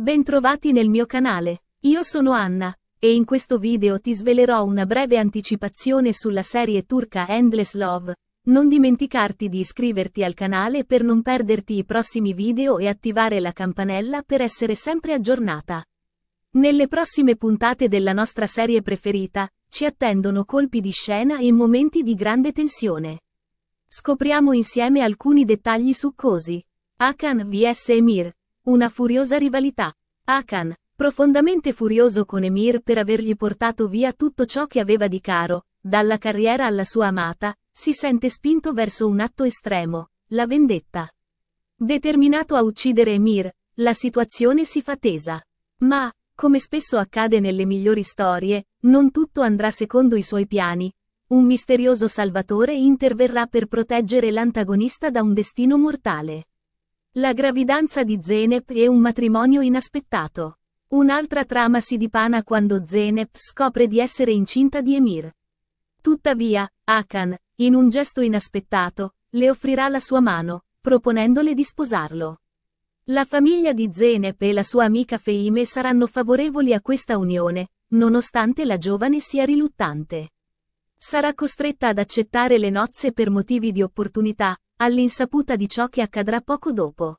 Bentrovati nel mio canale, io sono Anna, e in questo video ti svelerò una breve anticipazione sulla serie turca Endless Love. Non dimenticarti di iscriverti al canale per non perderti i prossimi video e attivare la campanella per essere sempre aggiornata. Nelle prossime puntate della nostra serie preferita, ci attendono colpi di scena e momenti di grande tensione. Scopriamo insieme alcuni dettagli succosi. Akan vs Emir, una furiosa rivalità. Akan, profondamente furioso con Emir per avergli portato via tutto ciò che aveva di caro, dalla carriera alla sua amata, si sente spinto verso un atto estremo, la vendetta. Determinato a uccidere Emir, la situazione si fa tesa. Ma, come spesso accade nelle migliori storie, non tutto andrà secondo i suoi piani. Un misterioso salvatore interverrà per proteggere l'antagonista da un destino mortale. La gravidanza di Zeneb e un matrimonio inaspettato. Un'altra trama si dipana quando Zeneb scopre di essere incinta di Emir. Tuttavia, Akan, in un gesto inaspettato, le offrirà la sua mano, proponendole di sposarlo. La famiglia di Zeneb e la sua amica Feime saranno favorevoli a questa unione, nonostante la giovane sia riluttante. Sarà costretta ad accettare le nozze per motivi di opportunità, all'insaputa di ciò che accadrà poco dopo.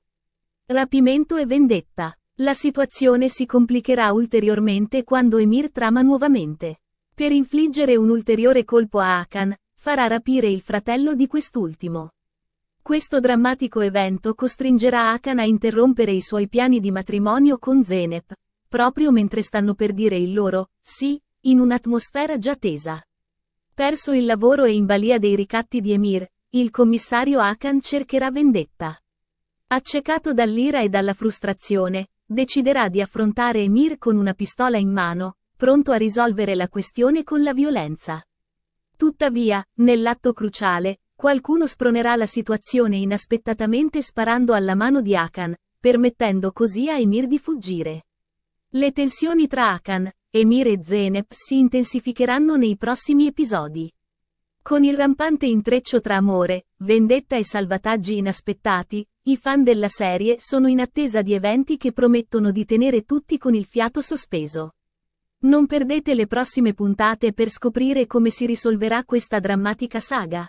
Rapimento e vendetta. La situazione si complicherà ulteriormente quando Emir trama nuovamente. Per infliggere un ulteriore colpo a Akan, farà rapire il fratello di quest'ultimo. Questo drammatico evento costringerà Akan a interrompere i suoi piani di matrimonio con Zenep, proprio mentre stanno per dire il loro, sì, in un'atmosfera già tesa. Perso il lavoro e in balia dei ricatti di Emir, il commissario Akan cercherà vendetta. Accecato dall'ira e dalla frustrazione, deciderà di affrontare Emir con una pistola in mano, pronto a risolvere la questione con la violenza. Tuttavia, nell'atto cruciale, qualcuno spronerà la situazione inaspettatamente sparando alla mano di Akan, permettendo così a Emir di fuggire. Le tensioni tra Akan, Emir e Zeynep si intensificheranno nei prossimi episodi. Con il rampante intreccio tra amore, vendetta e salvataggi inaspettati, i fan della serie sono in attesa di eventi che promettono di tenere tutti con il fiato sospeso. Non perdete le prossime puntate per scoprire come si risolverà questa drammatica saga.